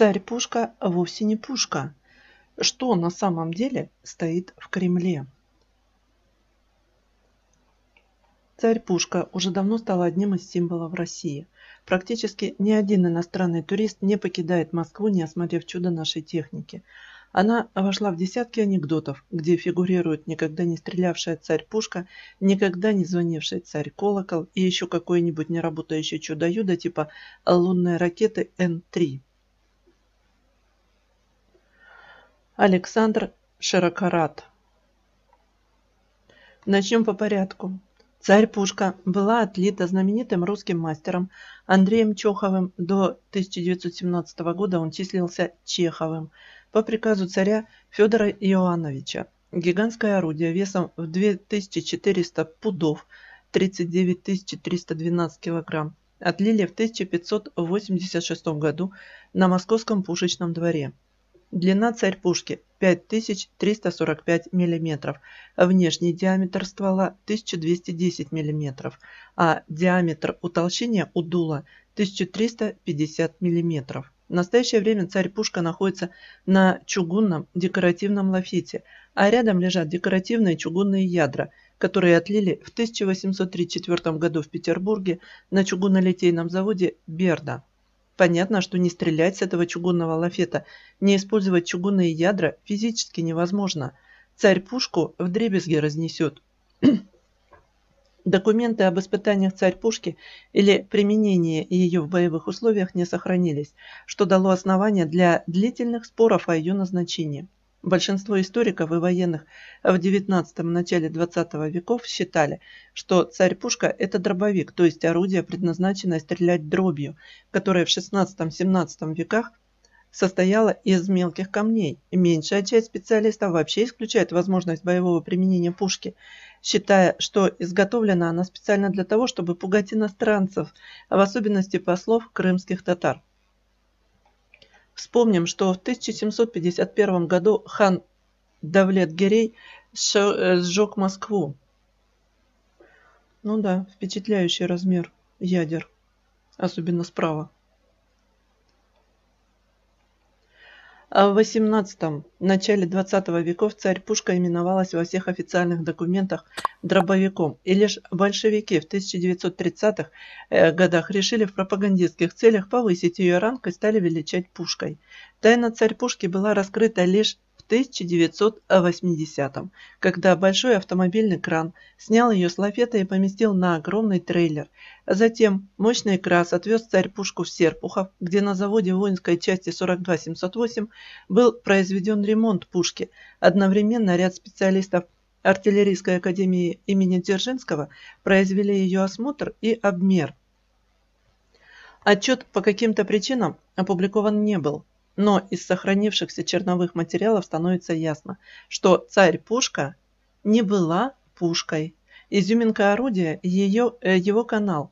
Царь-пушка вовсе не пушка. Что на самом деле стоит в Кремле? Царь-пушка уже давно стала одним из символов России. Практически ни один иностранный турист не покидает Москву, не осмотрев чудо нашей техники. Она вошла в десятки анекдотов, где фигурируют никогда не стрелявшая царь-пушка, никогда не звонивший царь-колокол и еще какое-нибудь неработающее чудо-юдо типа лунная ракеты Н-3. Александр Широкорат. Начнем по порядку. Царь Пушка была отлита знаменитым русским мастером Андреем Чеховым. До 1917 года он числился Чеховым по приказу царя Федора Иоанновича. Гигантское орудие весом в 2400 пудов, 39 312 килограмм, отлили в 1586 году на Московском пушечном дворе – Длина царь пушки 5345 мм, внешний диаметр ствола 1210 мм, а диаметр утолщения у дула 1350 мм. В настоящее время царь-пушка находится на чугунном декоративном лафете, а рядом лежат декоративные чугунные ядра, которые отлили в 1834 году в Петербурге на чугунолитейном заводе «Берда». Понятно, что не стрелять с этого чугунного лафета, не использовать чугунные ядра физически невозможно. Царь пушку в Дребезге разнесет. Документы об испытаниях царь пушки или применении ее в боевых условиях не сохранились, что дало основание для длительных споров о ее назначении. Большинство историков и военных в XIX – начале XX веков считали, что царь пушка – это дробовик, то есть орудие, предназначенное стрелять дробью, которое в XVI-XVII веках состояла из мелких камней. Меньшая часть специалистов вообще исключает возможность боевого применения пушки, считая, что изготовлена она специально для того, чтобы пугать иностранцев, в особенности послов крымских татар. Вспомним, что в 1751 году хан Давлет-Гирей сжег э, Москву. Ну да, впечатляющий размер ядер, особенно справа. А в XVIII – начале XX веков царь Пушка именовалась во всех официальных документах дробовиком, и лишь большевики в 1930-х э, годах решили в пропагандистских целях повысить ее ранг и стали величать Пушкой. Тайна царь Пушки была раскрыта лишь 1980-м, когда большой автомобильный кран снял ее с лафета и поместил на огромный трейлер. Затем мощный крас отвез царь пушку в Серпухов, где на заводе воинской части 42708 был произведен ремонт пушки. Одновременно ряд специалистов Артиллерийской академии имени Дзержинского произвели ее осмотр и обмер. Отчет по каким-то причинам опубликован не был но из сохранившихся черновых материалов становится ясно, что царь-пушка не была пушкой. Изюминка орудия – ее, э, его канал.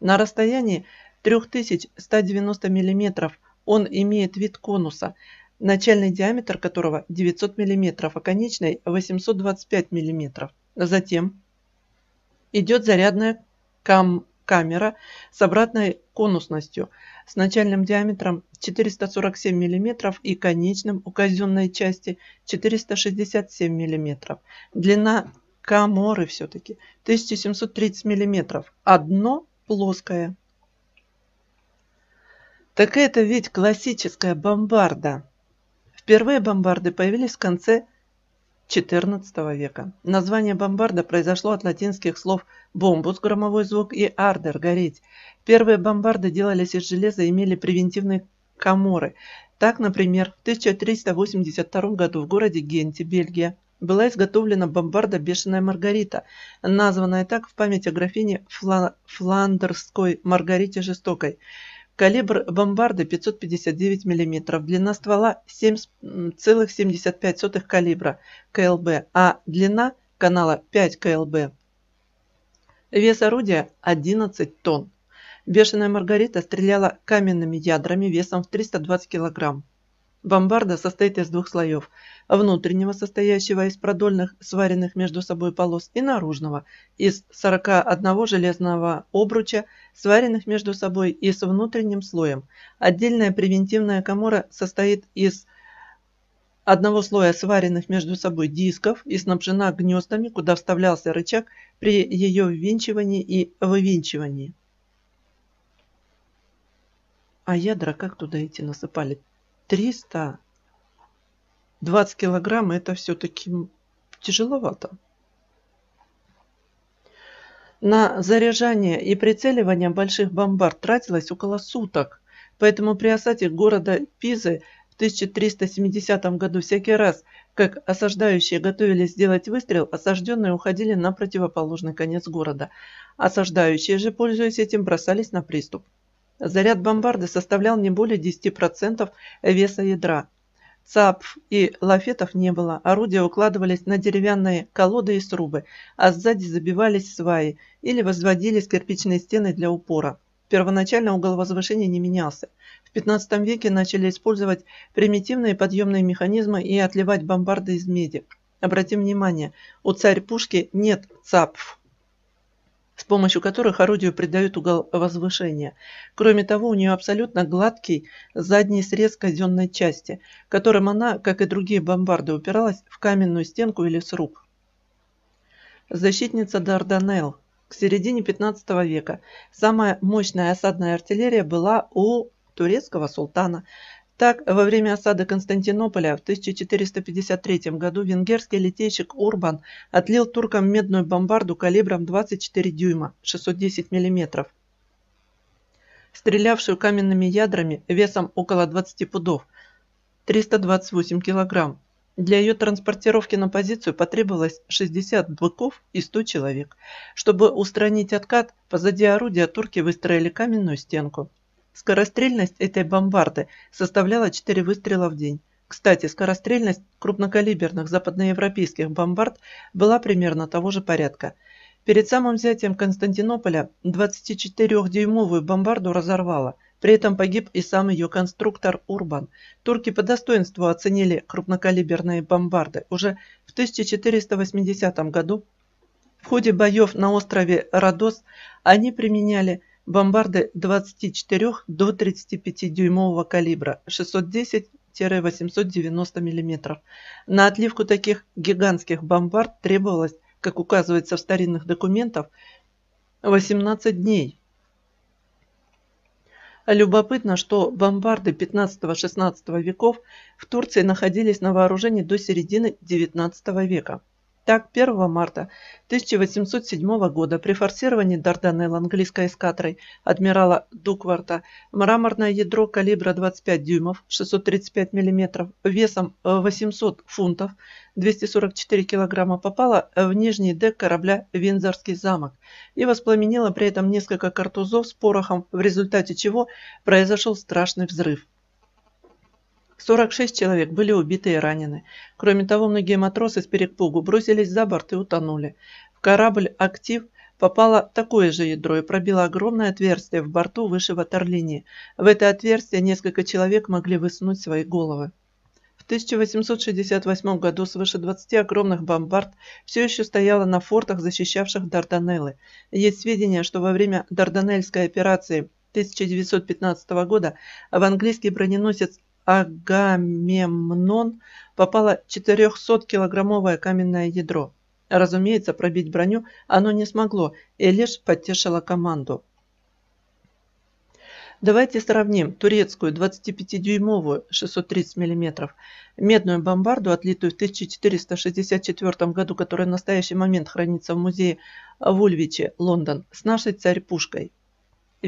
На расстоянии 3190 мм он имеет вид конуса, начальный диаметр которого 900 мм, а конечный 825 мм. Затем идет зарядная кам камера с обратной конусностью с начальным диаметром 447 мм и конечным у казенной части 467 мм. Длина каморы все-таки 1730 мм, Одно плоское. Так это ведь классическая бомбарда. Впервые бомбарды появились в конце XIV века. Название бомбарда произошло от латинских слов «бомбус» – громовой звук и «ардер» – гореть. Первые бомбарды делались из железа и имели превентивные каморы. Так, например, в 1382 году в городе Генте, Бельгия, была изготовлена бомбарда «Бешеная Маргарита», названная так в память о графине Фла... Фландерской Маргарите Жестокой – Калибр бомбарды 559 мм, длина ствола 7,75 калибра КЛБ, а длина канала 5 КЛБ. Вес орудия 11 тонн. Бешеная Маргарита стреляла каменными ядрами весом в 320 килограмм. Бомбарда состоит из двух слоев – внутреннего, состоящего из продольных, сваренных между собой полос, и наружного, из 41 железного обруча, сваренных между собой и с внутренним слоем. Отдельная превентивная камора состоит из одного слоя сваренных между собой дисков и снабжена гнездами, куда вставлялся рычаг при ее ввинчивании и вывинчивании. А ядра как туда идти насыпали? 320 килограмм это все-таки тяжеловато. На заряжание и прицеливание больших бомбард тратилось около суток, поэтому при осаде города Пизы в 1370 году всякий раз, как осаждающие готовились сделать выстрел, осажденные уходили на противоположный конец города. Осаждающие же, пользуясь этим, бросались на приступ. Заряд бомбарды составлял не более 10% веса ядра. ЦАПов и лафетов не было, орудия укладывались на деревянные колоды и срубы, а сзади забивались сваи или возводились кирпичные стены для упора. Первоначально угол возвышения не менялся. В 15 веке начали использовать примитивные подъемные механизмы и отливать бомбарды из меди. Обратим внимание, у царь пушки нет цапф с помощью которых орудию придают угол возвышения. Кроме того, у нее абсолютно гладкий задний срез казенной части, которым она, как и другие бомбарды, упиралась в каменную стенку или сруб. Защитница Дарданелл. К середине 15 века самая мощная осадная артиллерия была у турецкого султана. Так, во время осады Константинополя в 1453 году венгерский литейщик Урбан отлил туркам медную бомбарду калибром 24 дюйма 610 мм, стрелявшую каменными ядрами весом около 20 пудов 328 кг. Для ее транспортировки на позицию потребовалось 60 быков и 100 человек. Чтобы устранить откат, позади орудия турки выстроили каменную стенку – Скорострельность этой бомбарды составляла 4 выстрела в день. Кстати, скорострельность крупнокалиберных западноевропейских бомбард была примерно того же порядка. Перед самым взятием Константинополя 24-дюймовую бомбарду разорвало. При этом погиб и сам ее конструктор Урбан. Турки по достоинству оценили крупнокалиберные бомбарды. Уже в 1480 году в ходе боев на острове Родос они применяли бомбарды 24 до 35-дюймового калибра 610-890 мм. На отливку таких гигантских бомбард требовалось, как указывается в старинных документах, 18 дней. Любопытно, что бомбарды 15-16 веков в Турции находились на вооружении до середины 19 века. Так, 1 марта 1807 года при форсировании Дарданелл английской эскадрой адмирала Дукварта мраморное ядро калибра 25 дюймов 635 мм весом 800 э, фунтов 244 кг попало в нижний дек корабля «Виндзорский замок» и воспламенило при этом несколько картузов с порохом, в результате чего произошел страшный взрыв. 46 человек были убиты и ранены. Кроме того, многие матросы с перепугу бросились за борт и утонули. В корабль «Актив» попало такое же ядро и пробило огромное отверстие в борту выше ватерлинии. В это отверстие несколько человек могли высунуть свои головы. В 1868 году свыше 20 огромных бомбард все еще стояло на фортах, защищавших Дарданеллы. Есть сведения, что во время Дарданельской операции 1915 года в английский броненосец Агамемнон попало 400-килограммовое каменное ядро. Разумеется, пробить броню оно не смогло и лишь потешило команду. Давайте сравним турецкую 25-дюймовую 630 мм, медную бомбарду, отлитую в 1464 году, которая в настоящий момент хранится в музее в Ульвиче, Лондон, с нашей царь-пушкой.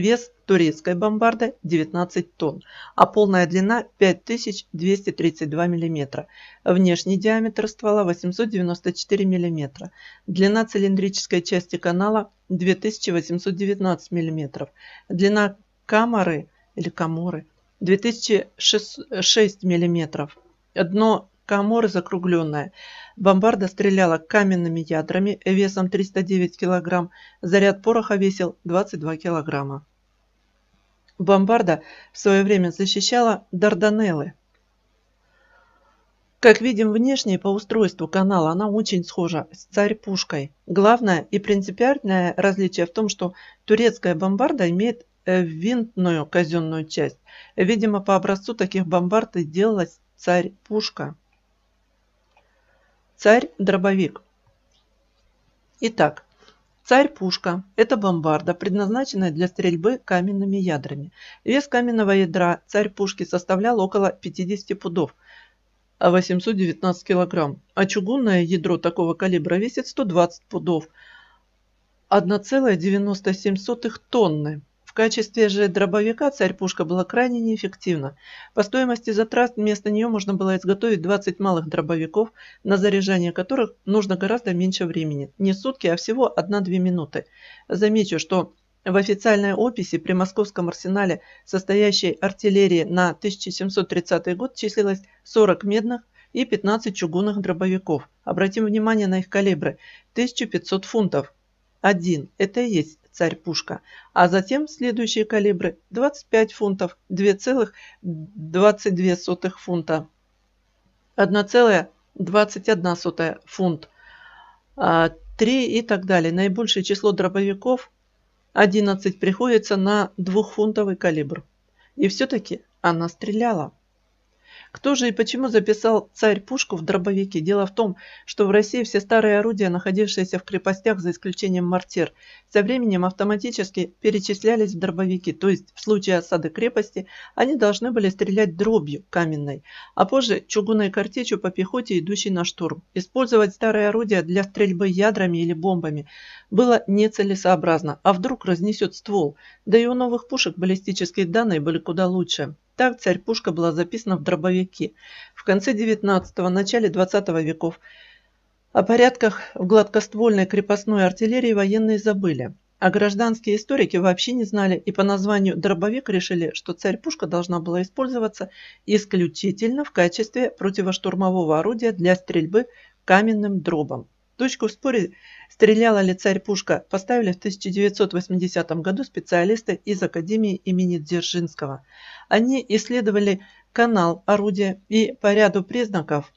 Вес турецкой бомбарды 19 тонн, а полная длина 5232 мм. Внешний диаметр ствола 894 мм. Длина цилиндрической части канала 2819 мм. Длина камеры или каморы 2006 мм. Дно Камора закругленная. Бомбарда стреляла каменными ядрами весом 309 кг, заряд пороха весил 22 кг. Бомбарда в свое время защищала Дарданеллы. Как видим внешне по устройству канала она очень схожа с царь-пушкой. Главное и принципиальное различие в том, что турецкая бомбарда имеет э, винтную казенную часть. Видимо, по образцу таких бомбард и делалась царь-пушка. Царь-дробовик. Итак, Царь-пушка – это бомбарда, предназначенная для стрельбы каменными ядрами. Вес каменного ядра царь-пушки составлял около 50 пудов, 819 а килограмм, а чугунное ядро такого калибра весит 120 пудов, 1,97 тонны качестве же дробовика царь-пушка была крайне неэффективна. По стоимости затрат вместо нее можно было изготовить 20 малых дробовиков, на заряжание которых нужно гораздо меньше времени. Не сутки, а всего 1-2 минуты. Замечу, что в официальной описи при московском арсенале, состоящей артиллерии на 1730 год, числилось 40 медных и 15 чугунных дробовиков. Обратим внимание на их калибры. 1500 фунтов. Один. Это и есть царь-пушка, а затем следующие калибры 25 фунтов, 2,22 фунта, 1,21 фунт, 3 а, и так далее. Наибольшее число дробовиков 11 приходится на двухфунтовый калибр. И все-таки она стреляла. Кто же и почему записал царь пушку в дробовике? Дело в том, что в России все старые орудия, находившиеся в крепостях, за исключением мортир, со временем автоматически перечислялись в дробовики, то есть в случае осады крепости они должны были стрелять дробью каменной, а позже чугунной картечью по пехоте, идущей на штурм. Использовать старые орудия для стрельбы ядрами или бомбами было нецелесообразно, а вдруг разнесет ствол, да и у новых пушек баллистические данные были куда лучше. Так царь-пушка была записана в дробовике. В конце 19-го XIX – начале XX веков о порядках в гладкоствольной крепостной артиллерии военные забыли. А гражданские историки вообще не знали и по названию «дробовик» решили, что царь-пушка должна была использоваться исключительно в качестве противоштурмового орудия для стрельбы каменным дробом. Точку в споре стреляла ли царь-пушка поставили в 1980 году специалисты из Академии имени Дзержинского. Они исследовали канал орудия и по ряду признаков,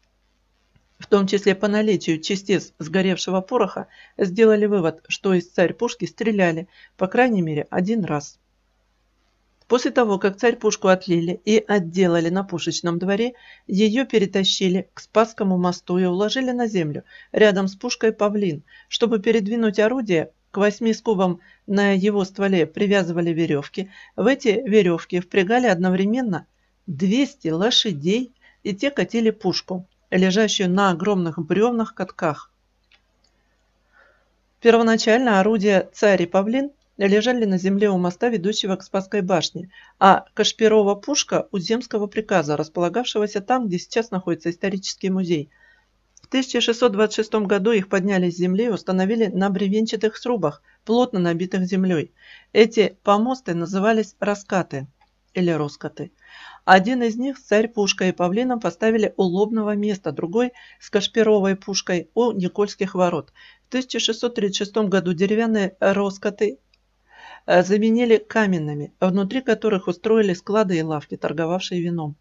в том числе по наличию частиц сгоревшего пороха, сделали вывод, что из царь-пушки стреляли по крайней мере один раз. После того, как царь пушку отлили и отделали на пушечном дворе, ее перетащили к Спасскому мосту и уложили на землю рядом с пушкой «Павлин». Чтобы передвинуть орудие, к восьми скобам на его стволе привязывали веревки. В эти веревки впрягали одновременно 200 лошадей, и те катили пушку, лежащую на огромных бревнах катках. Первоначально орудие «Царь и Павлин» лежали на земле у моста, ведущего к Спасской башне, а Кашпирова пушка у земского приказа, располагавшегося там, где сейчас находится исторический музей. В 1626 году их подняли с земли и установили на бревенчатых срубах, плотно набитых землей. Эти помосты назывались раскаты или роскаты. Один из них с царь-пушкой и павлином поставили у лобного места, другой с кашпировой пушкой у Никольских ворот. В 1636 году деревянные роскоты заменили каменными, внутри которых устроили склады и лавки, торговавшие вином.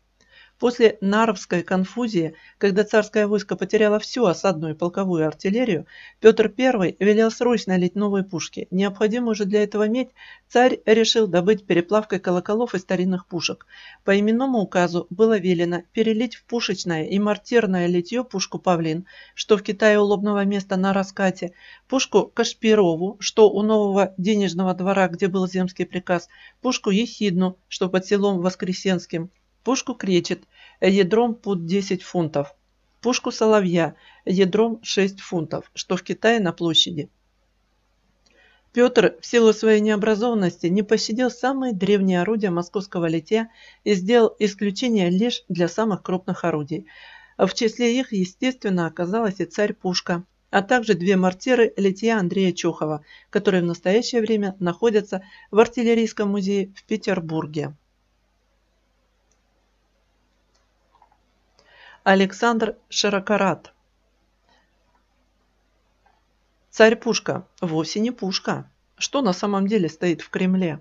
После Наровской конфузии, когда царское войско потеряло всю осадную и полковую артиллерию, Петр I велел срочно лить новые пушки. Необходимую же для этого медь царь решил добыть переплавкой колоколов и старинных пушек. По именному указу было велено перелить в пушечное и мортирное литье пушку «Павлин», что в Китае у лобного места на раскате, пушку «Кашпирову», что у нового денежного двора, где был земский приказ, пушку «Ехидну», что под селом Воскресенским, пушку кречет ядром под 10 фунтов, пушку соловья ядром 6 фунтов, что в Китае на площади. Петр в силу своей необразованности не посидел самые древние орудия московского литья и сделал исключение лишь для самых крупных орудий. В числе их, естественно, оказалась и царь Пушка, а также две мортиры литья Андрея Чухова, которые в настоящее время находятся в артиллерийском музее в Петербурге. Александр Широкорат. Царь Пушка, вовсе не Пушка. Что на самом деле стоит в Кремле?